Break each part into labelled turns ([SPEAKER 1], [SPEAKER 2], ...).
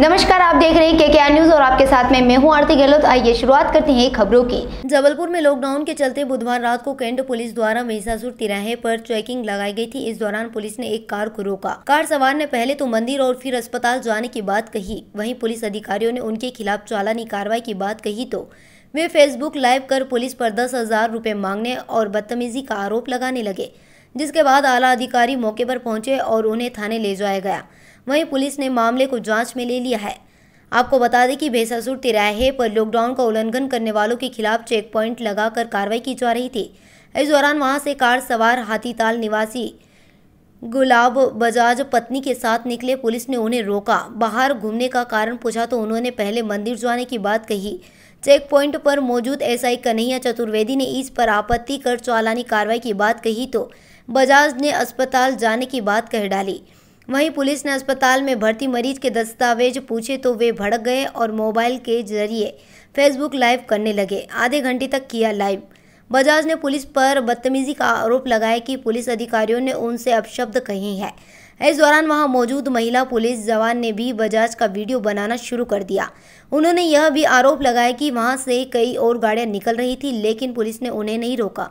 [SPEAKER 1] नमस्कार आप देख रहे हैं के के न्यूज और आपके साथ में मैं हूं आरती गहलोत आइए शुरुआत करते हैं खबरों की जबलपुर में लॉकडाउन के चलते बुधवार रात को केंद्र पुलिस द्वारा महिषासुर तिराहे पर चेकिंग लगाई गई थी इस दौरान पुलिस ने एक कार को रोका कार सवार ने पहले तो मंदिर और फिर अस्पताल जाने की बात कही वही पुलिस अधिकारियों ने उनके खिलाफ चालानी कार्रवाई की बात कही तो वे फेसबुक लाइव कर पुलिस पर दस हजार रूपए मांगने और बदतमीजी का आरोप लगाने लगे जिसके बाद आला अधिकारी मौके पर पहुंचे और उन्हें थाने ले जाया गया वहीं पुलिस ने मामले को जांच में ले लिया है आपको बता दें कि भेसासुर तिराहे पर लॉकडाउन का उल्लंघन करने वालों के खिलाफ चेक पॉइंट लगाकर कार्रवाई की जा रही थी इस दौरान वहां से कार सवार हाथीताल निवासी गुलाब बजाज पत्नी के साथ निकले पुलिस ने उन्हें रोका बाहर घूमने का कारण पूछा तो उन्होंने पहले मंदिर जाने की बात कही चेक पॉइंट पर मौजूद एसआई कन्हैया चतुर्वेदी ने इस पर आपत्ति कर चालानी कार्रवाई की बात कही तो बजाज ने अस्पताल जाने की बात कह डाली वहीं पुलिस ने अस्पताल में भर्ती मरीज के दस्तावेज पूछे तो वे भड़क गए और मोबाइल के जरिए फेसबुक लाइव करने लगे आधे घंटे तक किया लाइव बजाज ने पुलिस पर बदतमीजी का आरोप लगाया कि पुलिस अधिकारियों ने उनसे अपशब्द कहे हैं इस दौरान वहां मौजूद महिला पुलिस जवान ने भी बजाज का वीडियो बनाना शुरू कर दिया उन्होंने यह भी आरोप लगाया कि वहां से कई और गाड़ियां निकल रही थी लेकिन पुलिस ने उन्हें नहीं रोका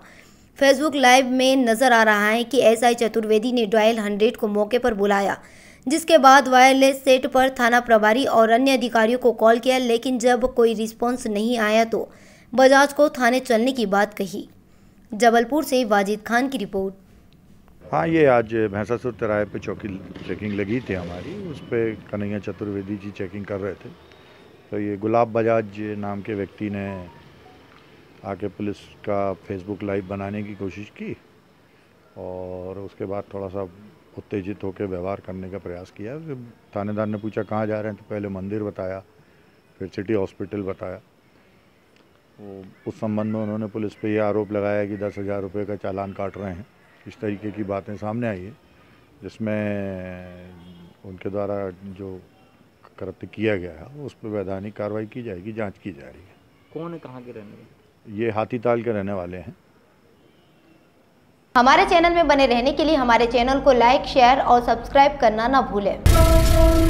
[SPEAKER 1] फेसबुक लाइव में नजर आ रहा है कि एसआई चतुर्वेदी ने डायल हंड्रेड को मौके पर बुलाया जिसके बाद वायरलेस सेट पर थाना प्रभारी और अन्य अधिकारियों को कॉल किया लेकिन जब कोई रिस्पॉन्स नहीं आया तो बजाज को थाने चलने की बात कही जबलपुर से वाजिद खान की रिपोर्ट
[SPEAKER 2] हाँ ये आज भैंसासुर तराय पे चौकी चेकिंग लगी थी हमारी उस पर कन्हैया चतुर्वेदी जी चेकिंग कर रहे थे तो ये गुलाब बजाज नाम के व्यक्ति ने आके पुलिस का फेसबुक लाइव बनाने की कोशिश की और उसके बाद थोड़ा सा उत्तेजित होकर व्यवहार करने का प्रयास किया थानेदार ने पूछा कहाँ जा रहे हैं तो पहले मंदिर बताया फिर सिटी हॉस्पिटल बताया वो उस संबंध में उन्होंने पुलिस पे ये आरोप लगाया कि दस हज़ार रुपये का चालान काट रहे हैं इस तरीके की बातें सामने आई है जिसमें उनके द्वारा जो कृत्य किया गया है उस पर वैधानिक कार्रवाई की जाएगी जांच की जा रही है कौन है कहाँ के रहने वाले ये हाथी ताल के रहने वाले हैं
[SPEAKER 1] हमारे चैनल में बने रहने के लिए हमारे चैनल को लाइक शेयर और सब्सक्राइब करना ना भूलें